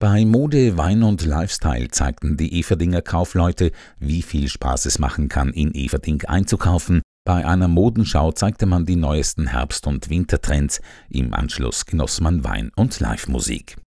Bei Mode, Wein und Lifestyle zeigten die Everdinger Kaufleute, wie viel Spaß es machen kann, in Everding einzukaufen. Bei einer Modenschau zeigte man die neuesten Herbst- und Wintertrends. Im Anschluss genoss man Wein und Live-Musik.